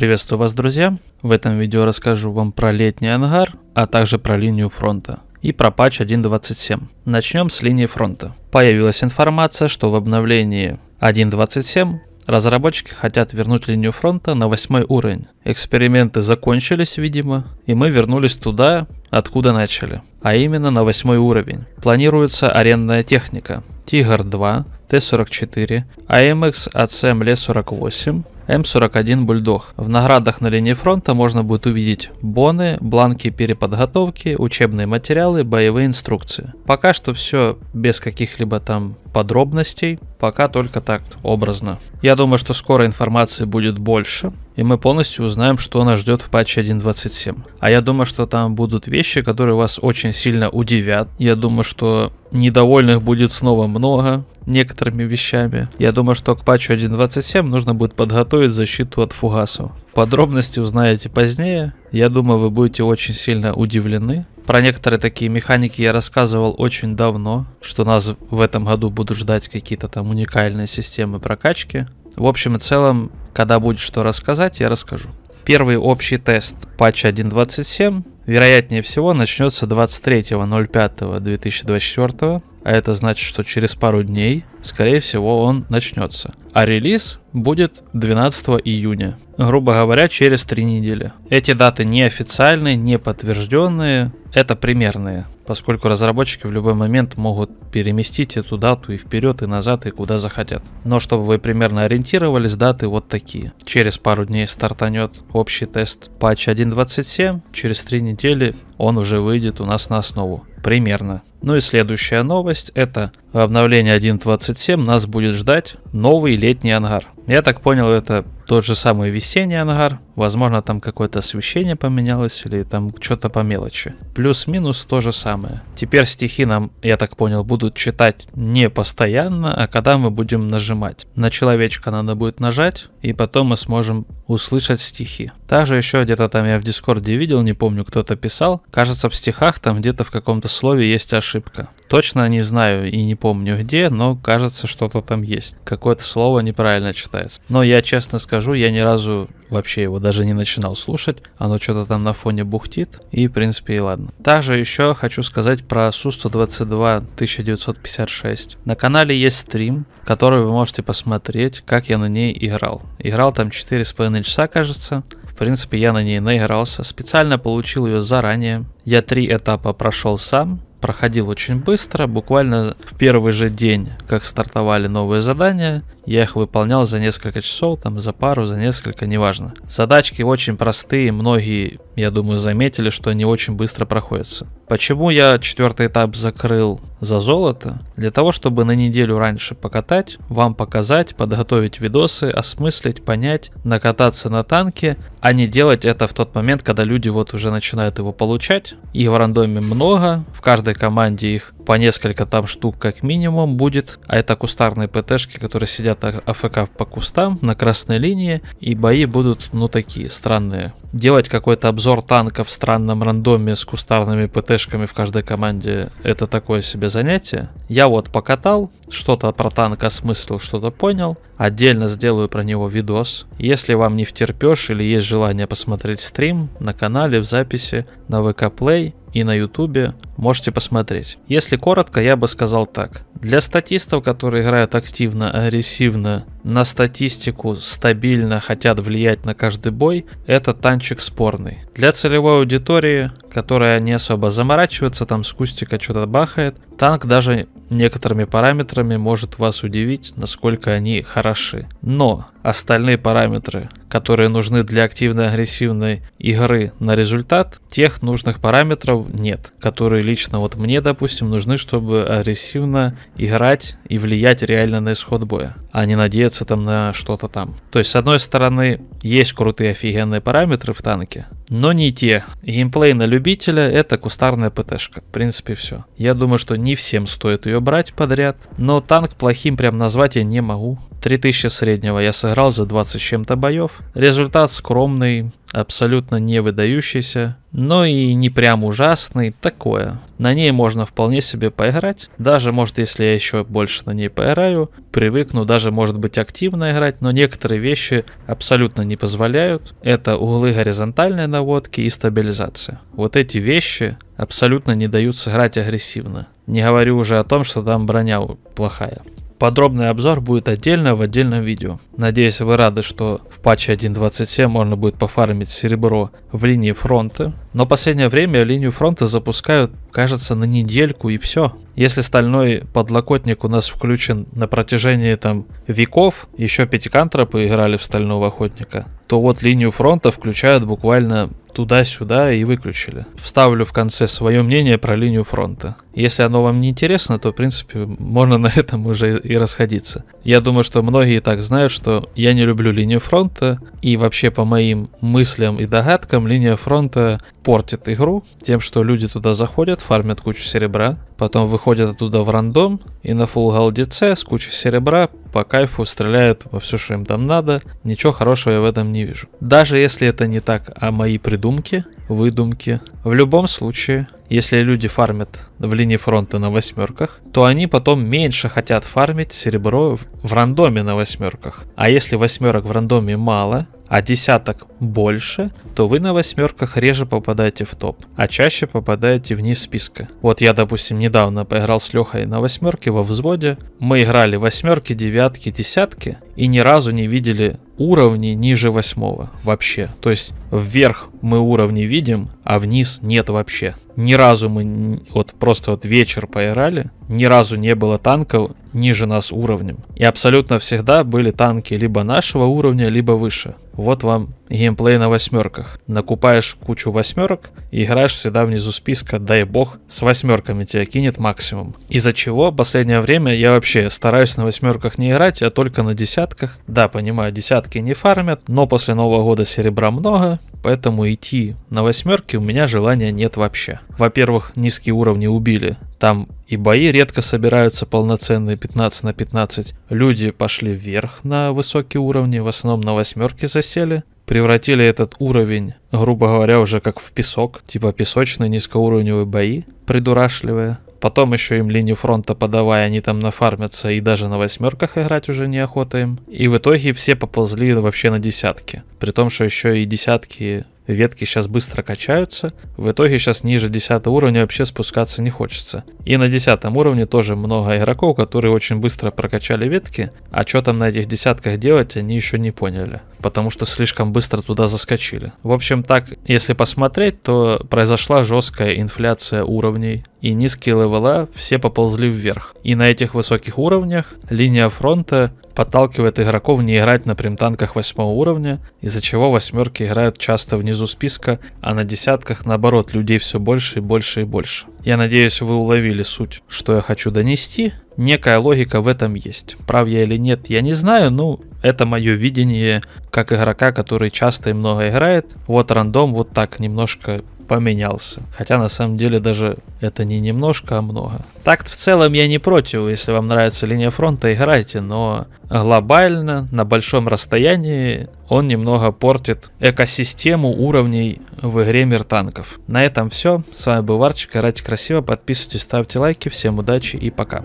Приветствую вас, друзья! В этом видео расскажу вам про летний ангар, а также про линию фронта и про патч 1.27. Начнем с линии фронта. Появилась информация, что в обновлении 1.27 Разработчики хотят вернуть линию фронта на восьмой уровень. Эксперименты закончились, видимо, и мы вернулись туда, откуда начали, а именно на восьмой уровень. Планируется арендная техника Тигр 2, Т-44, АМХ, ACM Ле-48, М41 Бульдог. В наградах на линии фронта можно будет увидеть боны, бланки переподготовки, учебные материалы, боевые инструкции. Пока что все без каких-либо там подробностей, пока только так образно. Я думаю, что скоро информации будет больше, и мы полностью узнаем, что нас ждет в патче 1.27. А я думаю, что там будут вещи, которые вас очень сильно удивят. Я думаю, что недовольных будет снова много некоторыми вещами. Я думаю, что к патчу 1.27 нужно будет подготовить защиту от фугасов. Подробности узнаете позднее. Я думаю, вы будете очень сильно удивлены. Про некоторые такие механики я рассказывал очень давно, что нас в этом году будут ждать какие-то там уникальные системы прокачки. В общем и целом, когда будет что рассказать, я расскажу. Первый общий тест патча 1.27, вероятнее всего, начнется 23.05.2024 а это значит, что через пару дней, скорее всего, он начнется. А релиз будет 12 июня, грубо говоря, через три недели. Эти даты неофициальные, не подтвержденные, это примерные, поскольку разработчики в любой момент могут переместить эту дату и вперед, и назад, и куда захотят. Но чтобы вы примерно ориентировались, даты вот такие. Через пару дней стартанет общий тест патч 1.27, через три недели он уже выйдет у нас на основу примерно. Ну и следующая новость это обновление 1.27 нас будет ждать новый летний ангар. Я так понял, это тот же самый весенний ангар. Возможно, там какое-то освещение поменялось или там что-то по мелочи. Плюс-минус то же самое. Теперь стихи нам, я так понял, будут читать не постоянно, а когда мы будем нажимать. На человечка надо будет нажать, и потом мы сможем услышать стихи. Также еще где-то там я в Дискорде видел, не помню, кто-то писал. Кажется, в стихах там где-то в каком-то слове есть ошибка. Точно не знаю и не помню где, но кажется, что-то там есть. Какое-то слово неправильно читается. Но я честно скажу, я ни разу вообще его даже не начинал слушать. Оно что-то там на фоне бухтит. И, в принципе, и ладно. Также еще хочу сказать про Су-122 1956. На канале есть стрим, который вы можете посмотреть, как я на ней играл. Играл там 4,5 часа, кажется. В принципе, я на ней наигрался. Специально получил ее заранее. Я три этапа прошел сам, проходил очень быстро. Буквально в первый же день, как стартовали новые задания, я их выполнял за несколько часов, там за пару, за несколько, неважно. Задачки очень простые, многие, я думаю, заметили, что они очень быстро проходятся. Почему я четвертый этап закрыл за золото? Для того, чтобы на неделю раньше покатать, вам показать, подготовить видосы, осмыслить, понять, накататься на танке, а не делать это в тот момент, когда люди вот уже начинают его получать. Их в рандоме много, в каждой команде их по несколько там штук как минимум будет. А это кустарные ПТшки, которые сидят АФК по кустам на красной линии. И бои будут, ну, такие странные. Делать какой-то обзор танка в странном рандоме с кустарными ПТшками в каждой команде, это такое себе занятие. Я вот покатал, что-то про танк осмыслил, что-то понял. Отдельно сделаю про него видос. Если вам не втерпешь или есть желание посмотреть стрим на канале в записи, на ВК Play и на Ютубе, можете посмотреть. Если коротко, я бы сказал так. Для статистов, которые играют активно, агрессивно на статистику стабильно хотят влиять на каждый бой, это танчик спорный. Для целевой аудитории, которая не особо заморачивается, там с кустика что-то бахает, танк даже некоторыми параметрами может вас удивить, насколько они хороши. Но остальные параметры, которые нужны для активно-агрессивной игры на результат, тех нужных параметров нет, которые лично вот мне, допустим, нужны, чтобы агрессивно играть и влиять реально на исход боя, а не надеяться надеяться там на что-то там. То есть, с одной стороны, есть крутые офигенные параметры в танке, но не те. Геймплей на любителя — это кустарная ПТшка. В принципе, все. Я думаю, что не всем стоит ее брать подряд, но танк плохим прям назвать я не могу. 3000 среднего я сыграл за 20 с чем-то боев. Результат скромный, абсолютно не выдающийся, но и не прям ужасный, такое. На ней можно вполне себе поиграть, даже может если я еще больше на ней поиграю, привыкну даже может быть активно играть, но некоторые вещи абсолютно не позволяют. Это углы горизонтальные на наводки и стабилизация. Вот эти вещи абсолютно не дают сыграть агрессивно. Не говорю уже о том, что там броня плохая. Подробный обзор будет отдельно в отдельном видео. Надеюсь, вы рады, что в патче 1.27 можно будет пофармить серебро в линии фронта. Но последнее время линию фронта запускают кажется, на недельку и все. Если стальной подлокотник у нас включен на протяжении там веков, еще пятикантропы поиграли в стального охотника, то вот линию фронта включают буквально туда-сюда и выключили. Вставлю в конце свое мнение про линию фронта. Если оно вам не интересно, то, в принципе, можно на этом уже и расходиться. Я думаю, что многие и так знают, что я не люблю линию фронта, и вообще по моим мыслям и догадкам линия фронта портит игру тем, что люди туда заходят, фармят кучу серебра, потом выходят оттуда в рандом и на фул голдеце с кучей серебра по кайфу стреляют во все, что им там надо. Ничего хорошего я в этом не вижу. Даже если это не так, а мои придумки, выдумки. В любом случае, если люди фармят в линии фронта на восьмерках, то они потом меньше хотят фармить серебро в рандоме на восьмерках. А если восьмерок в рандоме мало, а десяток больше, то вы на восьмерках реже попадаете в топ, а чаще попадаете вниз списка. Вот я, допустим, недавно поиграл с Лехой на восьмерке во взводе. Мы играли восьмерки, девятки, десятки и ни разу не видели уровни ниже восьмого вообще. То есть вверх мы уровни видим, а вниз нет вообще. Ни разу мы вот просто вот вечер поиграли, ни разу не было танков, ниже нас уровнем. И абсолютно всегда были танки либо нашего уровня, либо выше. Вот вам геймплей на восьмерках. Накупаешь кучу восьмерок и играешь всегда внизу списка, дай бог, с восьмерками тебя кинет максимум. Из-за чего в последнее время я вообще стараюсь на восьмерках не играть, а только на десятках. Да, понимаю, десятки не фармят, но после Нового года серебра много, поэтому идти на восьмерки у меня желания нет вообще. Во-первых, низкие уровни убили, там и бои редко собираются полноценные 15 на 15. Люди пошли вверх на высокие уровни, в основном на восьмерки засели превратили этот уровень, грубо говоря, уже как в песок, типа песочные низкоуровневые бои, придурашливые. Потом еще им линию фронта подавая, они там нафармятся, и даже на восьмерках играть уже неохота им. И в итоге все поползли вообще на десятки. При том, что еще и десятки ветки сейчас быстро качаются, в итоге сейчас ниже 10 уровня вообще спускаться не хочется. И на 10 уровне тоже много игроков, которые очень быстро прокачали ветки, а что там на этих десятках делать, они еще не поняли, потому что слишком быстро туда заскочили. В общем так, если посмотреть, то произошла жесткая инфляция уровней, и низкие левела все поползли вверх. И на этих высоких уровнях линия фронта подталкивает игроков не играть на примтанках восьмого уровня, из-за чего восьмерки играют часто внизу списка, а на десятках наоборот людей все больше и больше и больше. Я надеюсь, вы уловили суть, что я хочу донести. Некая логика в этом есть. Прав я или нет, я не знаю, но ну, это мое видение как игрока, который часто и много играет. Вот рандом вот так немножко поменялся. Хотя на самом деле даже это не немножко, а много. Так в целом я не против, если вам нравится линия фронта, играйте, но глобально, на большом расстоянии он немного портит экосистему уровней в игре Мир танков. На этом все. С вами был Варчик. Играйте красиво, подписывайтесь, ставьте лайки. Всем удачи и пока.